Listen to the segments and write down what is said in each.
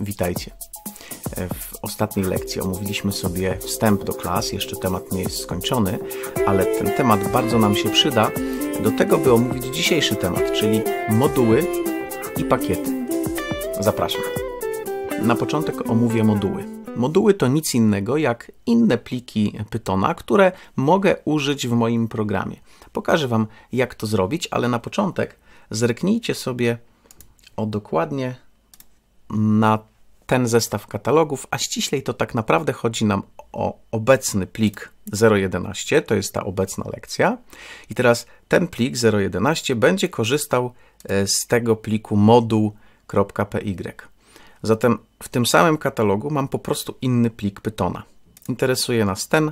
Witajcie. E, w ostatniej lekcji omówiliśmy sobie wstęp do klas, jeszcze temat nie jest skończony, ale ten temat bardzo nam się przyda do tego, by omówić dzisiejszy temat, czyli moduły i pakiety. Zapraszam. Na początek omówię moduły. Moduły to nic innego jak inne pliki Pythona które mogę użyć w moim programie. Pokażę Wam, jak to zrobić, ale na początek zerknijcie sobie o dokładnie na ten zestaw katalogów, a ściślej to tak naprawdę chodzi nam o obecny plik 0.11, to jest ta obecna lekcja. I teraz ten plik 0.11 będzie korzystał e, z tego pliku moduł.py. Zatem w tym samym katalogu mam po prostu inny plik Pytona. Interesuje nas ten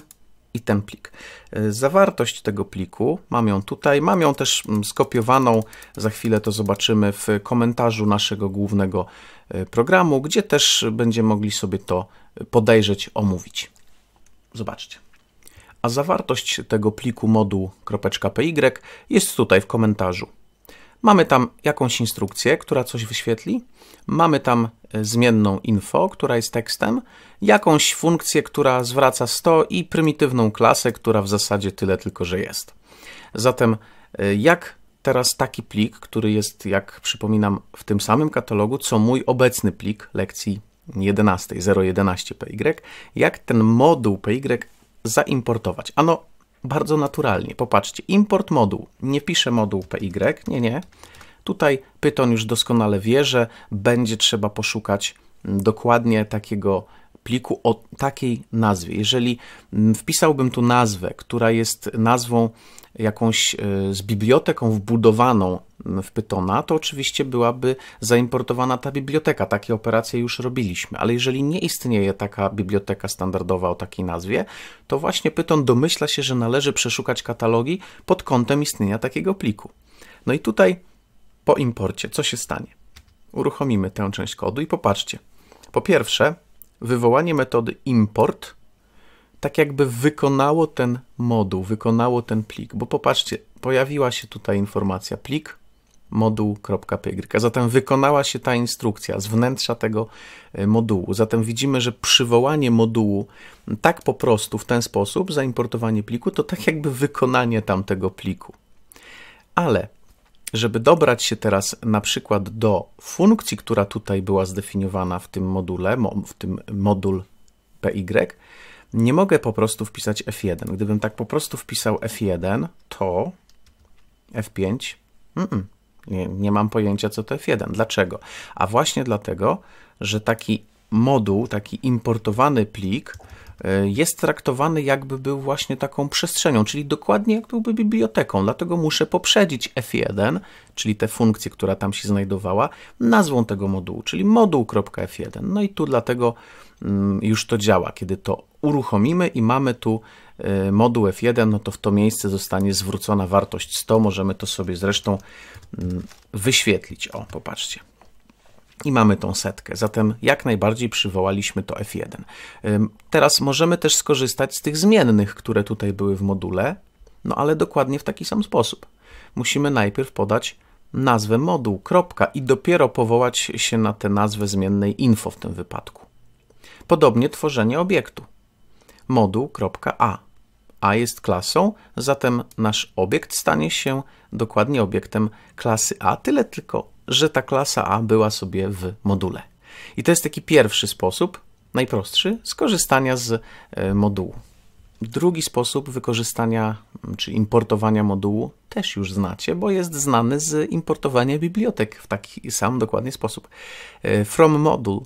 i ten plik. E, zawartość tego pliku, mam ją tutaj, mam ją też mm, skopiowaną, za chwilę to zobaczymy w komentarzu naszego głównego e, programu, gdzie też będziemy mogli sobie to e, podejrzeć, omówić. Zobaczcie. A zawartość tego pliku moduł.py jest tutaj w komentarzu. Mamy tam jakąś instrukcję, która coś wyświetli, mamy tam e, zmienną info, która jest tekstem, jakąś funkcję, która zwraca 100 i prymitywną klasę, która w zasadzie tyle tylko, że jest. Zatem e, jak teraz taki plik, który jest, jak przypominam, w tym samym katalogu, co mój obecny plik lekcji 11, 011 PY, jak ten moduł PY zaimportować? Ano, bardzo naturalnie. Popatrzcie, import moduł. Nie piszę moduł PY, nie, nie. Tutaj Python już doskonale wie, że będzie trzeba poszukać dokładnie takiego pliku o takiej nazwie. Jeżeli mm, wpisałbym tu nazwę, która jest nazwą jakąś e, z biblioteką wbudowaną w Pytona, to oczywiście byłaby zaimportowana ta biblioteka. Takie operacje już robiliśmy, ale jeżeli nie istnieje taka biblioteka standardowa o takiej nazwie, to właśnie Pyton domyśla się, że należy przeszukać katalogi pod kątem istnienia takiego pliku. No i tutaj po imporcie co się stanie? Uruchomimy tę część kodu i popatrzcie. Po pierwsze, wywołanie metody import tak jakby wykonało ten moduł, wykonało ten plik, bo popatrzcie, pojawiła się tutaj informacja plik moduł.py. Zatem wykonała się ta instrukcja z wnętrza tego e, modułu. Zatem widzimy, że przywołanie modułu tak po prostu w ten sposób, zaimportowanie pliku, to tak jakby wykonanie tamtego pliku. Ale żeby dobrać się teraz na przykład do funkcji, która tutaj była zdefiniowana w tym module, w tym modul py, nie mogę po prostu wpisać F1. Gdybym tak po prostu wpisał F1, to F5, mm -mm. Nie, nie mam pojęcia, co to F1. Dlaczego? A właśnie dlatego, że taki moduł, taki importowany plik y, jest traktowany jakby był właśnie taką przestrzenią, czyli dokładnie jak byłby biblioteką. Dlatego muszę poprzedzić F1, czyli tę funkcję, która tam się znajdowała, nazwą tego modułu, czyli moduł.f1. No i tu dlatego mm, już to działa, kiedy to uruchomimy i mamy tu e, moduł F1, no to w to miejsce zostanie zwrócona wartość 100. Możemy to sobie zresztą mm, wyświetlić. O, popatrzcie. I mamy tą setkę, zatem jak najbardziej przywołaliśmy to F1. Teraz możemy też skorzystać z tych zmiennych, które tutaj były w module, no ale dokładnie w taki sam sposób. Musimy najpierw podać nazwę moduł, kropka i dopiero powołać się na tę nazwę zmiennej info w tym wypadku. Podobnie tworzenie obiektu moduł.a. A jest klasą, zatem nasz obiekt stanie się dokładnie obiektem klasy A, tyle tylko, że ta klasa A była sobie w module. I to jest taki pierwszy sposób, najprostszy, skorzystania z e, modułu. Drugi sposób wykorzystania mm, czy importowania modułu też już znacie, bo jest znany z importowania bibliotek w taki sam dokładnie sposób. E, from module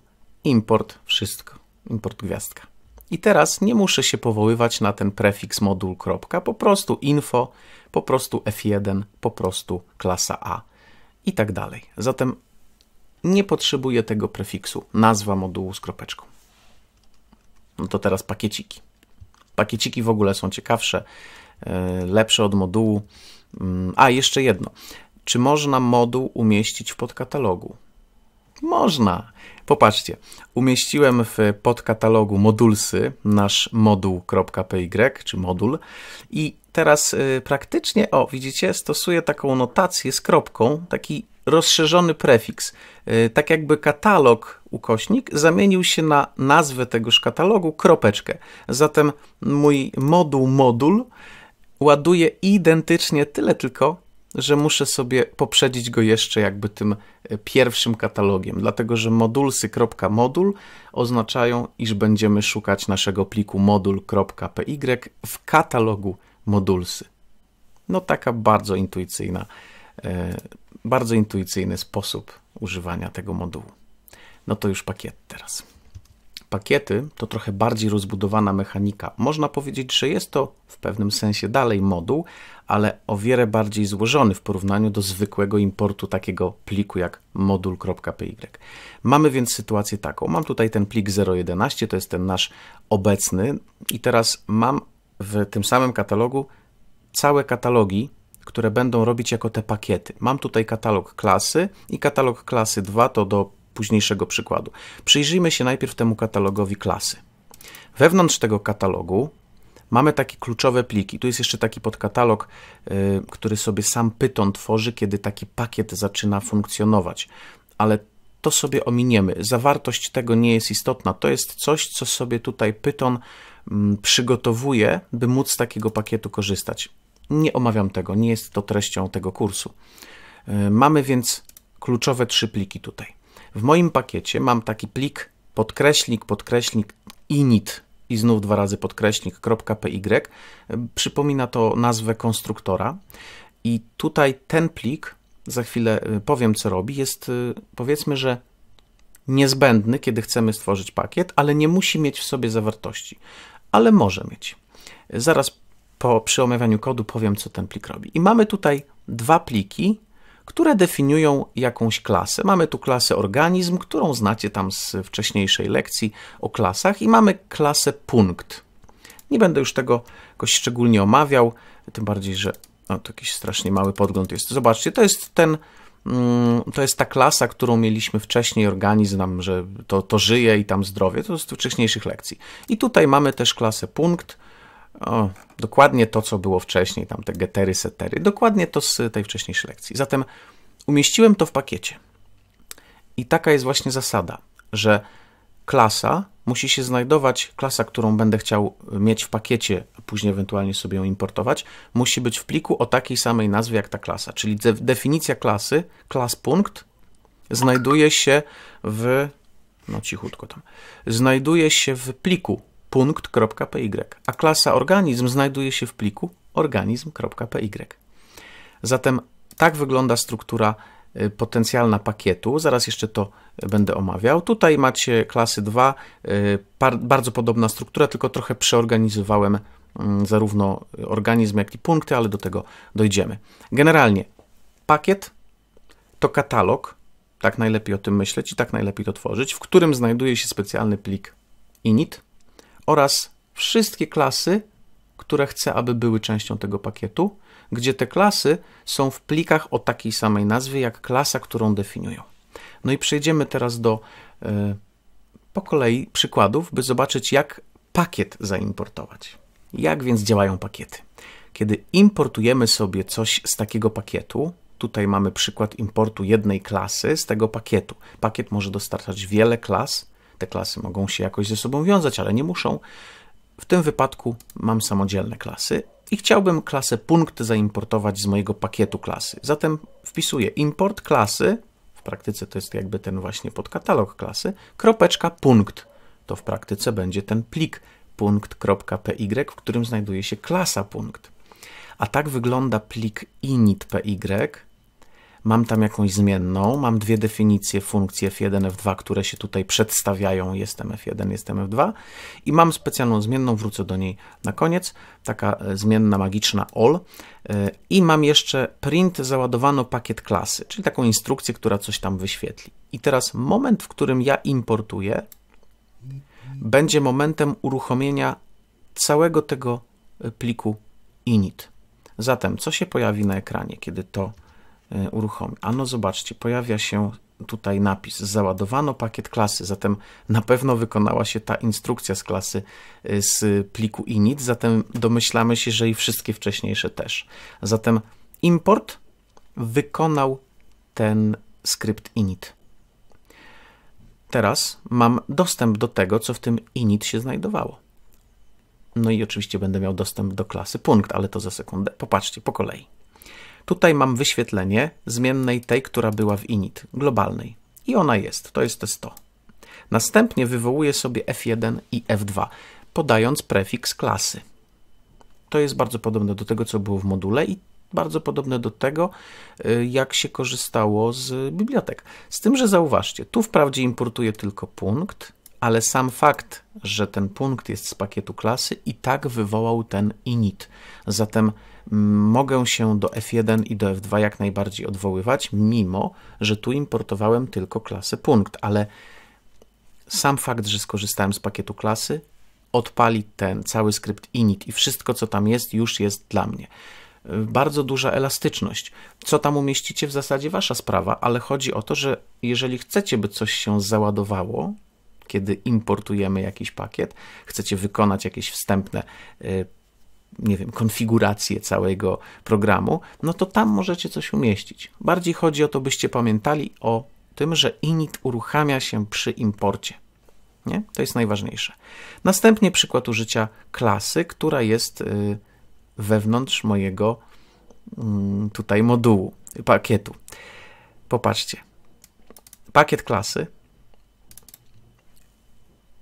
import wszystko, import gwiazdka. I teraz nie muszę się powoływać na ten prefiks moduł. Po prostu info, po prostu F1, po prostu klasa A i tak dalej. Zatem nie potrzebuję tego prefiksu, nazwa modułu z kropeczką. No to teraz pakieciki. Pakieciki w ogóle są ciekawsze, e, lepsze od modułu. Mm, a, jeszcze jedno. Czy można moduł umieścić w podkatalogu? Można. Popatrzcie, umieściłem w podkatalogu modulsy nasz moduł.py czy modul i teraz y, praktycznie, o widzicie, stosuję taką notację z kropką, taki rozszerzony prefiks. Y, tak jakby katalog ukośnik zamienił się na nazwę tegoż katalogu kropeczkę. Zatem mój moduł modul ładuje identycznie tyle tylko że muszę sobie poprzedzić go jeszcze jakby tym e, pierwszym katalogiem, dlatego że modulsy.modul oznaczają, iż będziemy szukać naszego pliku modul.py w katalogu modulsy. No taka bardzo intuicyjna, e, bardzo intuicyjny sposób używania tego modułu. No to już pakiet teraz. Pakiety to trochę bardziej rozbudowana mechanika. Można powiedzieć, że jest to w pewnym sensie dalej moduł, ale o wiele bardziej złożony w porównaniu do zwykłego importu takiego pliku jak modul.py. Mamy więc sytuację taką. Mam tutaj ten plik 0.11, to jest ten nasz obecny i teraz mam w tym samym katalogu całe katalogi, które będą robić jako te pakiety. Mam tutaj katalog klasy i katalog klasy 2 to do późniejszego przykładu. Przyjrzyjmy się najpierw temu katalogowi klasy. Wewnątrz tego katalogu Mamy takie kluczowe pliki. Tu jest jeszcze taki podkatalog, y, który sobie sam Python tworzy, kiedy taki pakiet zaczyna funkcjonować. Ale to sobie ominiemy. Zawartość tego nie jest istotna. To jest coś, co sobie tutaj Python mm, przygotowuje, by móc z takiego pakietu korzystać. Nie omawiam tego, nie jest to treścią tego kursu. Y, mamy więc kluczowe trzy pliki tutaj. W moim pakiecie mam taki plik podkreśnik, podkreśnik init i znów dwa razy podkreśnik .py. Przypomina to nazwę konstruktora i tutaj ten plik, za chwilę y, powiem co robi, jest y, powiedzmy, że niezbędny, kiedy chcemy stworzyć pakiet, ale nie musi mieć w sobie zawartości, ale może mieć. Zaraz po przy omawianiu kodu powiem, co ten plik robi. I mamy tutaj dwa pliki, które definiują jakąś klasę. Mamy tu klasę organizm, którą znacie tam z wcześniejszej lekcji o klasach, i mamy klasę punkt. Nie będę już tego jakoś szczególnie omawiał, tym bardziej, że o, no, to jakiś strasznie mały podgląd jest. Zobaczcie, to jest ten, mm, to jest ta klasa, którą mieliśmy wcześniej, organizm nam, że to, to żyje i tam zdrowie, to z wcześniejszych lekcji. I tutaj mamy też klasę punkt, o, dokładnie to, co było wcześniej, tam te getery, setery, dokładnie to z tej wcześniejszej lekcji. Zatem umieściłem to w pakiecie. I taka jest właśnie zasada, że klasa musi się znajdować, klasa, którą będę chciał mieć w pakiecie, a później ewentualnie sobie ją importować, musi być w pliku o takiej samej nazwie jak ta klasa. Czyli de definicja klasy, klas punkt, znajduje się w. No cichutko tam. Znajduje się w pliku punkt.py, a klasa organizm znajduje się w pliku organizm.py. Zatem tak wygląda struktura y, potencjalna pakietu. Zaraz jeszcze to będę omawiał. Tutaj macie klasy 2, y, bardzo podobna struktura, tylko trochę przeorganizowałem mm, zarówno organizm, jak i punkty, ale do tego dojdziemy. Generalnie pakiet to katalog, tak najlepiej o tym myśleć i tak najlepiej to tworzyć, w którym znajduje się specjalny plik init, oraz wszystkie klasy, które chcę, aby były częścią tego pakietu, gdzie te klasy są w plikach o takiej samej nazwie jak klasa, którą definiują. No i przejdziemy teraz do y, po kolei przykładów, by zobaczyć, jak pakiet zaimportować. Jak więc działają pakiety? Kiedy importujemy sobie coś z takiego pakietu, tutaj mamy przykład importu jednej klasy z tego pakietu. Pakiet może dostarczać wiele klas, te klasy mogą się jakoś ze sobą wiązać, ale nie muszą. W tym wypadku mam samodzielne klasy i chciałbym klasę punkt zaimportować z mojego pakietu klasy. Zatem wpisuję import klasy, w praktyce to jest jakby ten właśnie podkatalog klasy, kropeczka punkt. To w praktyce będzie ten plik punkt.py, w którym znajduje się klasa punkt. A tak wygląda plik init.py, mam tam jakąś zmienną, mam dwie definicje funkcji f1, f2, które się tutaj przedstawiają, jestem f1, jestem f2 i mam specjalną zmienną, wrócę do niej na koniec, taka e, zmienna magiczna all e, i mam jeszcze print załadowano pakiet klasy, czyli taką instrukcję, która coś tam wyświetli. I teraz moment, w którym ja importuję, będzie momentem uruchomienia całego tego e, pliku init. Zatem, co się pojawi na ekranie, kiedy to E, uruchomi. Ano zobaczcie, pojawia się tutaj napis załadowano pakiet klasy, zatem na pewno wykonała się ta instrukcja z klasy e, z pliku init, zatem domyślamy się, że i wszystkie wcześniejsze też. Zatem import wykonał ten skrypt init. Teraz mam dostęp do tego, co w tym init się znajdowało. No i oczywiście będę miał dostęp do klasy punkt, ale to za sekundę. Popatrzcie po kolei. Tutaj mam wyświetlenie zmiennej tej, która była w init, globalnej. I ona jest, to jest te 100. Następnie wywołuję sobie f1 i f2, podając prefiks klasy. To jest bardzo podobne do tego, co było w module i bardzo podobne do tego, y, jak się korzystało z bibliotek. Z tym, że zauważcie, tu wprawdzie importuję tylko punkt, ale sam fakt, że ten punkt jest z pakietu klasy i tak wywołał ten init. Zatem mm, mogę się do F1 i do F2 jak najbardziej odwoływać, mimo że tu importowałem tylko klasę punkt, ale sam fakt, że skorzystałem z pakietu klasy, odpali ten cały skrypt init i wszystko, co tam jest, już jest dla mnie. Y, bardzo duża elastyczność. Co tam umieścicie, w zasadzie wasza sprawa, ale chodzi o to, że jeżeli chcecie, by coś się załadowało, kiedy importujemy jakiś pakiet, chcecie wykonać jakieś wstępne y, nie wiem, konfigurację całego programu, no to tam możecie coś umieścić. Bardziej chodzi o to, byście pamiętali o tym, że init uruchamia się przy imporcie. Nie? To jest najważniejsze. Następnie przykład użycia klasy, która jest y, wewnątrz mojego mm, tutaj modułu, pakietu. Popatrzcie. Pakiet klasy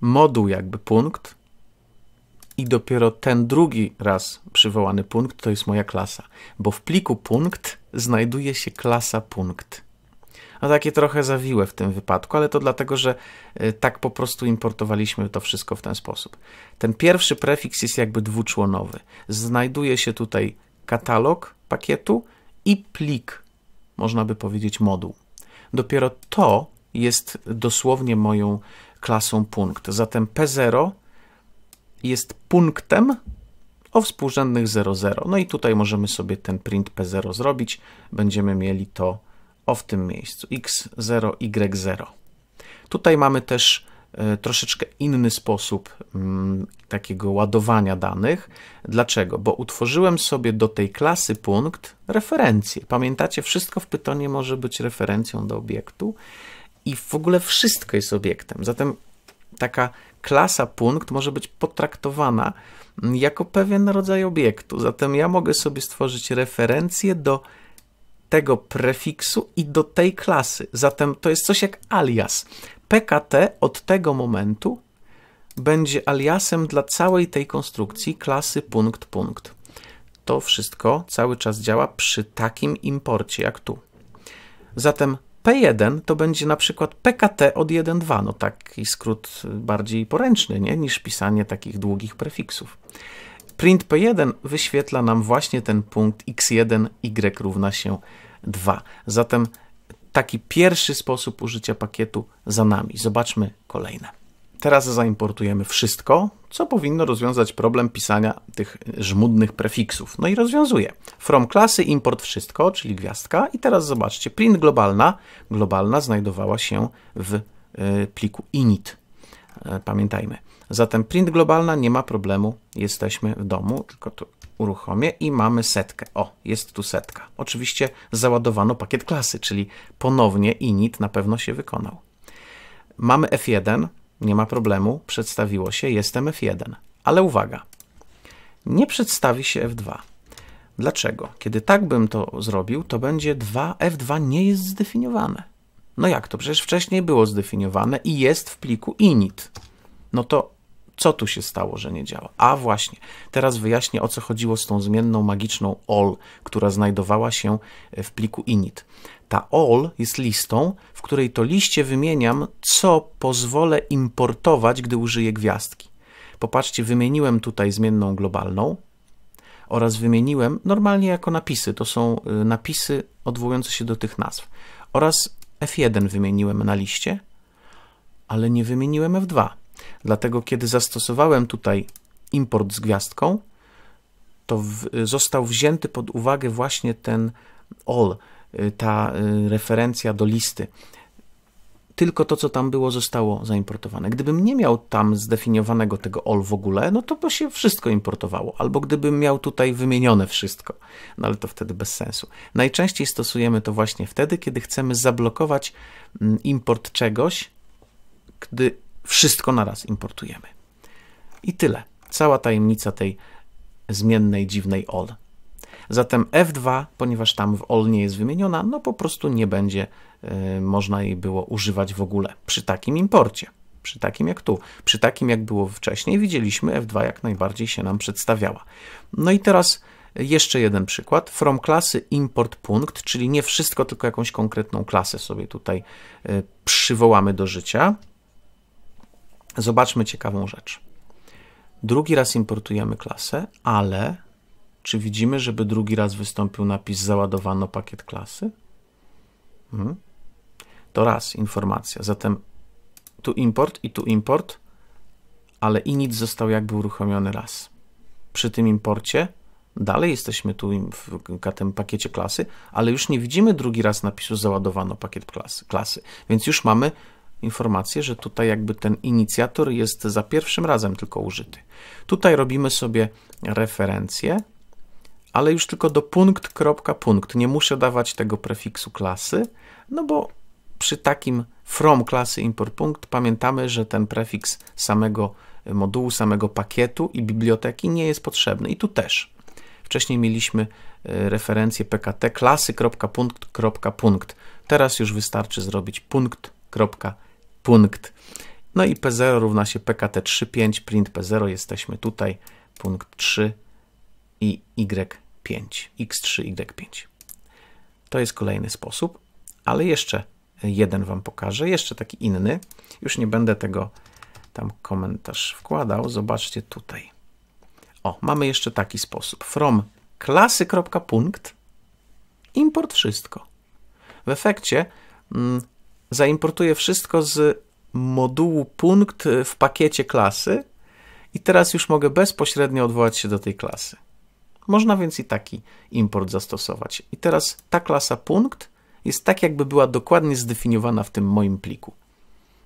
moduł, jakby punkt, i dopiero ten drugi raz przywołany punkt to jest moja klasa, bo w pliku punkt znajduje się klasa punkt. No takie trochę zawiłe w tym wypadku, ale to dlatego, że e, tak po prostu importowaliśmy to wszystko w ten sposób. Ten pierwszy prefiks jest jakby dwuczłonowy. Znajduje się tutaj katalog pakietu i plik, można by powiedzieć moduł. Dopiero to jest dosłownie moją klasą punkt. Zatem P0 jest punktem o współrzędnych 00. No i tutaj możemy sobie ten print P0 zrobić. Będziemy mieli to o w tym miejscu x0, y0. Tutaj mamy też e, troszeczkę inny sposób mm, takiego ładowania danych. Dlaczego? Bo utworzyłem sobie do tej klasy punkt referencję. Pamiętacie, wszystko w Pythonie może być referencją do obiektu i w ogóle wszystko jest obiektem. Zatem taka klasa punkt może być potraktowana jako pewien rodzaj obiektu. Zatem ja mogę sobie stworzyć referencję do tego prefiksu i do tej klasy. Zatem to jest coś jak alias. PKT od tego momentu będzie aliasem dla całej tej konstrukcji klasy punkt punkt. To wszystko cały czas działa przy takim imporcie jak tu. Zatem P1 to będzie na przykład PKT od 1.2, no taki skrót bardziej poręczny nie? niż pisanie takich długich prefiksów. Print P1 wyświetla nam właśnie ten punkt x1, y równa się 2. Zatem taki pierwszy sposób użycia pakietu za nami. Zobaczmy kolejne. Teraz zaimportujemy wszystko, co powinno rozwiązać problem pisania tych żmudnych prefiksów. No i rozwiązuje. From klasy import wszystko, czyli gwiazdka. I teraz zobaczcie, print globalna. Globalna znajdowała się w e, pliku init. E, pamiętajmy. Zatem print globalna, nie ma problemu, jesteśmy w domu, tylko tu uruchomię i mamy setkę. O, jest tu setka. Oczywiście załadowano pakiet klasy, czyli ponownie init na pewno się wykonał. Mamy F1, nie ma problemu, przedstawiło się, jestem F1. Ale uwaga, nie przedstawi się F2. Dlaczego? Kiedy tak bym to zrobił, to będzie 2, F2 nie jest zdefiniowane. No jak to? Przecież wcześniej było zdefiniowane i jest w pliku init. No to co tu się stało, że nie działa? A właśnie, teraz wyjaśnię o co chodziło z tą zmienną magiczną all, która znajdowała się w pliku init. Ta all jest listą, w której to liście wymieniam, co pozwolę importować, gdy użyję gwiazdki. Popatrzcie, wymieniłem tutaj zmienną globalną oraz wymieniłem normalnie jako napisy, to są y, napisy odwołujące się do tych nazw. Oraz F1 wymieniłem na liście, ale nie wymieniłem F2. Dlatego kiedy zastosowałem tutaj import z gwiazdką, to w, y, został wzięty pod uwagę właśnie ten all. Y, ta y, referencja do listy. Tylko to, co tam było, zostało zaimportowane. Gdybym nie miał tam zdefiniowanego tego all w ogóle, no to by się wszystko importowało. Albo gdybym miał tutaj wymienione wszystko, no ale to wtedy bez sensu. Najczęściej stosujemy to właśnie wtedy, kiedy chcemy zablokować mm, import czegoś, gdy wszystko naraz importujemy. I tyle. Cała tajemnica tej zmiennej, dziwnej all. Zatem F2, ponieważ tam w all nie jest wymieniona, no po prostu nie będzie y, można jej było używać w ogóle przy takim imporcie. Przy takim jak tu, przy takim jak było wcześniej, widzieliśmy F2 jak najbardziej się nam przedstawiała. No i teraz jeszcze jeden przykład. From klasy import punkt, czyli nie wszystko, tylko jakąś konkretną klasę sobie tutaj y, przywołamy do życia. Zobaczmy ciekawą rzecz. Drugi raz importujemy klasę, ale czy widzimy, żeby drugi raz wystąpił napis załadowano pakiet klasy? Hmm? To raz informacja. Zatem tu import i tu import, ale init został jakby uruchomiony raz. Przy tym imporcie dalej jesteśmy tu w tym pakiecie klasy, ale już nie widzimy drugi raz napisu załadowano pakiet klasy, klasy. więc już mamy informację, że tutaj jakby ten inicjator jest za pierwszym razem tylko użyty. Tutaj robimy sobie referencję, ale już tylko do punkt, kropka, punkt. Nie muszę dawać tego prefiksu klasy, no bo przy takim from klasy import punkt pamiętamy, że ten prefiks samego modułu, samego pakietu i biblioteki nie jest potrzebny. I tu też. Wcześniej mieliśmy e, referencję pkt klasy, kropka, punkt, kropka, punkt. Teraz już wystarczy zrobić punkt, kropka, punkt. No i P0 równa się PKT 3.5, print P0, jesteśmy tutaj, punkt 3 i Y 5, x3, y5. To jest kolejny sposób, ale jeszcze jeden Wam pokażę, jeszcze taki inny. Już nie będę tego tam komentarz wkładał. Zobaczcie tutaj. O, mamy jeszcze taki sposób. From klasy.punkt import wszystko. W efekcie mm, zaimportuję wszystko z modułu punkt w pakiecie klasy i teraz już mogę bezpośrednio odwołać się do tej klasy. Można więc i taki import zastosować. I teraz ta klasa punkt jest tak, jakby była dokładnie zdefiniowana w tym moim pliku.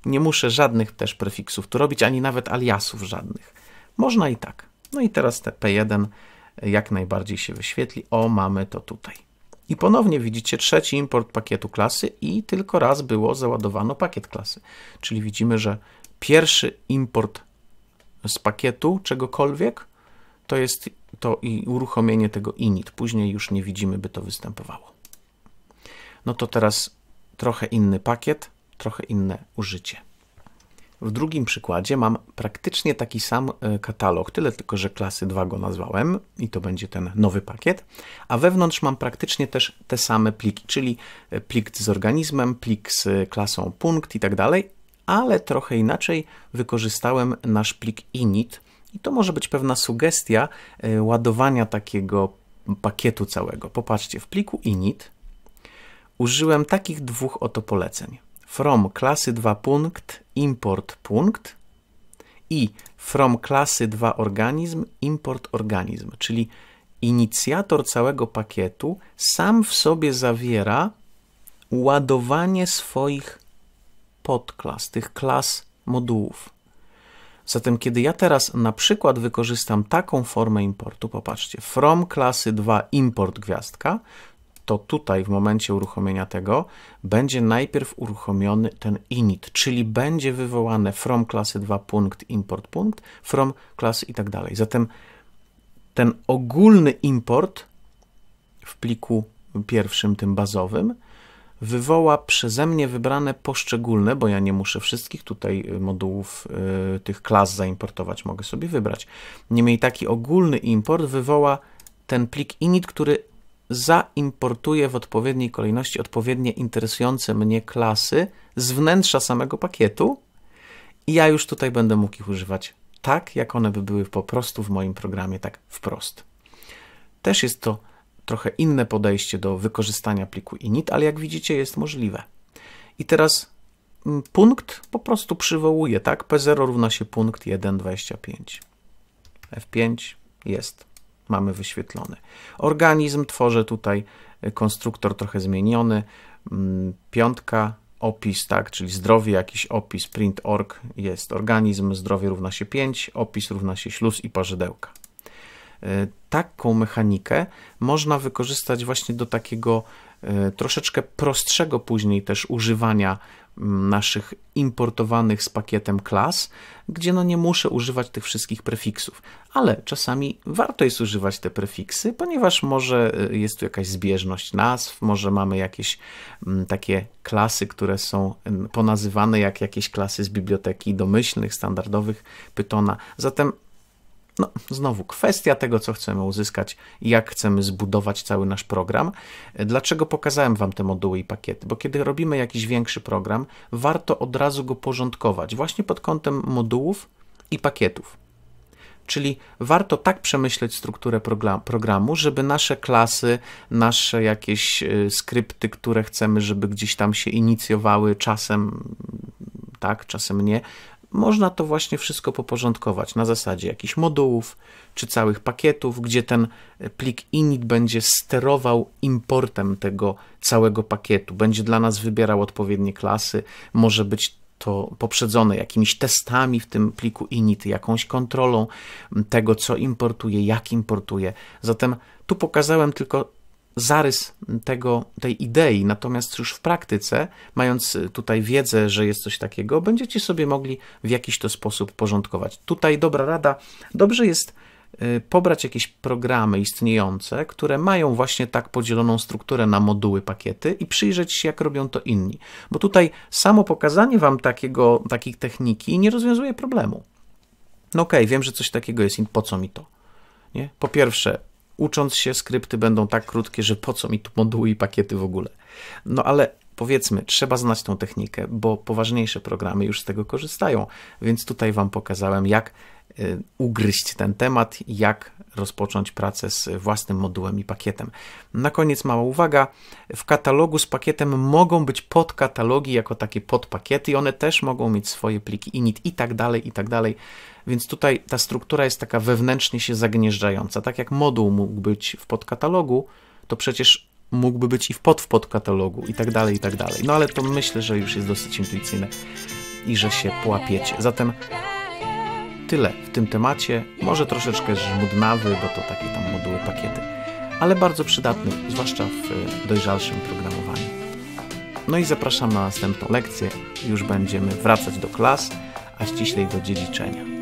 Nie muszę żadnych też prefiksów tu robić, ani nawet aliasów żadnych. Można i tak. No i teraz te P1 e, jak najbardziej się wyświetli. O, mamy to tutaj. I ponownie widzicie trzeci import pakietu klasy i tylko raz było załadowano pakiet klasy. Czyli widzimy, że pierwszy import z pakietu czegokolwiek to jest to i uruchomienie tego init. Później już nie widzimy, by to występowało. No to teraz trochę inny pakiet, trochę inne użycie. W drugim przykładzie mam praktycznie taki sam e, katalog, tyle tylko, że klasy 2 go nazwałem i to będzie ten nowy pakiet, a wewnątrz mam praktycznie też te same pliki, czyli e, plik z organizmem, plik z e, klasą punkt i tak dalej, ale trochę inaczej wykorzystałem nasz plik init, i to może być pewna sugestia e, ładowania takiego pakietu całego. Popatrzcie, w pliku init użyłem takich dwóch oto poleceń. From klasy 2 punkt import punkt i from klasy 2 organizm import organizm, czyli inicjator całego pakietu sam w sobie zawiera ładowanie swoich podklas, tych klas modułów. Zatem kiedy ja teraz na przykład wykorzystam taką formę importu, popatrzcie, from klasy 2 import gwiazdka, to tutaj w momencie uruchomienia tego będzie najpierw uruchomiony ten init, czyli będzie wywołane from klasy 2 punkt import punkt, from klasy i tak dalej. Zatem ten ogólny import w pliku pierwszym, tym bazowym, wywoła przeze mnie wybrane poszczególne, bo ja nie muszę wszystkich tutaj y, modułów y, tych klas zaimportować, mogę sobie wybrać. Niemniej taki ogólny import wywoła ten plik init, który zaimportuje w odpowiedniej kolejności odpowiednie interesujące mnie klasy z wnętrza samego pakietu i ja już tutaj będę mógł ich używać tak, jak one by były po prostu w moim programie, tak wprost. Też jest to trochę inne podejście do wykorzystania pliku init, ale jak widzicie jest możliwe. I teraz mm, punkt po prostu przywołuje, tak? P0 równa się punkt 1,25. F5 jest, mamy wyświetlony. Organizm tworzę tutaj y, konstruktor trochę zmieniony. Mm, piątka, opis, tak, czyli zdrowie, jakiś opis, print.org jest organizm, zdrowie równa się 5, opis równa się śluz i parzydełka. E, taką mechanikę można wykorzystać właśnie do takiego e, troszeczkę prostszego później też używania mm, naszych importowanych z pakietem klas, gdzie no nie muszę używać tych wszystkich prefiksów. Ale czasami warto jest używać te prefiksy, ponieważ może e, jest tu jakaś zbieżność nazw, może mamy jakieś mm, takie klasy, które są ponazywane jak jakieś klasy z biblioteki domyślnych, standardowych Pytona. Zatem no, znowu kwestia tego, co chcemy uzyskać jak chcemy zbudować cały nasz program. Dlaczego pokazałem Wam te moduły i pakiety? Bo kiedy robimy jakiś większy program, warto od razu go porządkować, właśnie pod kątem modułów i pakietów. Czyli warto tak przemyśleć strukturę programu, żeby nasze klasy, nasze jakieś y, skrypty, które chcemy, żeby gdzieś tam się inicjowały czasem tak, czasem nie, można to właśnie wszystko poporządkować na zasadzie jakichś modułów czy całych pakietów, gdzie ten e, plik init będzie sterował importem tego całego pakietu, będzie dla nas wybierał odpowiednie klasy, może być to poprzedzone jakimiś testami w tym pliku init, jakąś kontrolą tego, co importuje, jak importuje. Zatem tu pokazałem tylko zarys tego, tej idei, natomiast już w praktyce, mając y, tutaj wiedzę, że jest coś takiego, będziecie sobie mogli w jakiś to sposób porządkować. Tutaj dobra rada, dobrze jest y, pobrać jakieś programy istniejące, które mają właśnie tak podzieloną strukturę na moduły, pakiety i przyjrzeć się, jak robią to inni. Bo tutaj samo pokazanie Wam takiego, takich techniki nie rozwiązuje problemu. No okej, okay, wiem, że coś takiego jest i po co mi to? Nie? Po pierwsze, ucząc się, skrypty będą tak krótkie, że po co mi tu moduły i pakiety w ogóle. No ale powiedzmy, trzeba znać tą technikę, bo poważniejsze programy już z tego korzystają, więc tutaj Wam pokazałem, jak Y, ugryźć ten temat, jak rozpocząć pracę z własnym modułem i pakietem. Na koniec mała uwaga. W katalogu z pakietem mogą być podkatalogi jako takie podpakiety i one też mogą mieć swoje pliki init i tak dalej, i tak dalej. Więc tutaj ta struktura jest taka wewnętrznie się zagnieżdżająca. Tak jak moduł mógł być w podkatalogu, to przecież mógłby być i w pod w podkatalogu i tak dalej, i tak dalej. No ale to myślę, że już jest dosyć intuicyjne i że się połapiecie. Zatem tyle w tym temacie. Może troszeczkę żmudnawy, bo to takie tam moduły, pakiety, ale bardzo przydatny, zwłaszcza w e, dojrzalszym programowaniu. No i zapraszam na następną lekcję. Już będziemy wracać do klas, a ściślej do dziedziczenia.